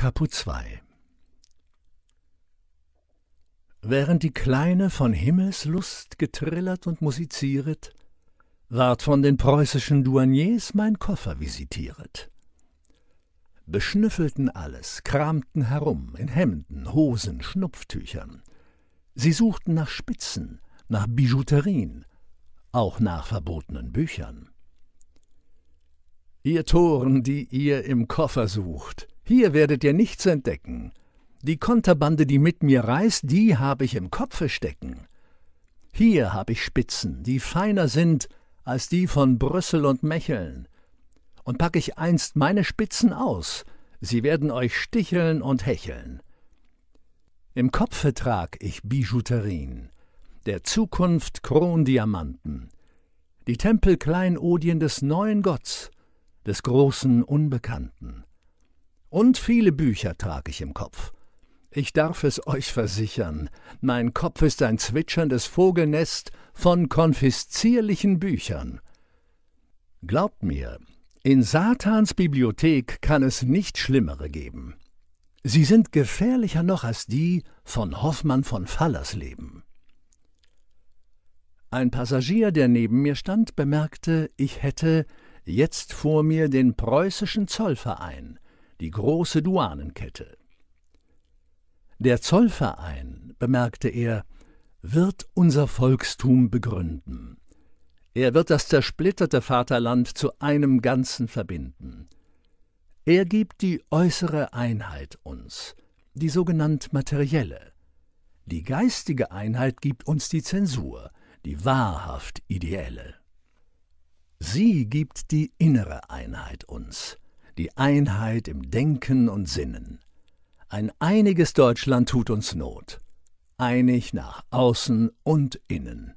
Kapitel 2 Während die Kleine von Himmelslust getrillert und musizieret, ward von den preußischen Douaniers mein Koffer visitiert. Beschnüffelten alles, kramten herum in Hemden, Hosen, Schnupftüchern. Sie suchten nach Spitzen, nach Bijouterien, auch nach verbotenen Büchern. Ihr Toren, die ihr im Koffer sucht, hier werdet ihr nichts entdecken. Die Konterbande, die mit mir reist, die habe ich im Kopfe stecken. Hier habe ich Spitzen, die feiner sind als die von Brüssel und Mecheln. Und pack ich einst meine Spitzen aus, sie werden euch sticheln und hecheln. Im Kopfe trag ich Bijouterien, der Zukunft Krondiamanten, die Tempel Kleinodien des neuen Gotts, des großen Unbekannten. Und viele Bücher trage ich im Kopf. Ich darf es euch versichern, mein Kopf ist ein zwitscherndes Vogelnest von konfiszierlichen Büchern. Glaubt mir, in Satans Bibliothek kann es nicht schlimmere geben. Sie sind gefährlicher noch als die von Hoffmann von Fallersleben. Ein Passagier, der neben mir stand, bemerkte, ich hätte jetzt vor mir den preußischen Zollverein, die große Duanenkette. Der Zollverein, bemerkte er, wird unser Volkstum begründen. Er wird das zersplitterte Vaterland zu einem Ganzen verbinden. Er gibt die äußere Einheit uns, die sogenannt materielle. Die geistige Einheit gibt uns die Zensur, die wahrhaft ideelle. Sie gibt die innere Einheit uns, die Einheit im Denken und Sinnen. Ein einiges Deutschland tut uns Not, einig nach außen und innen.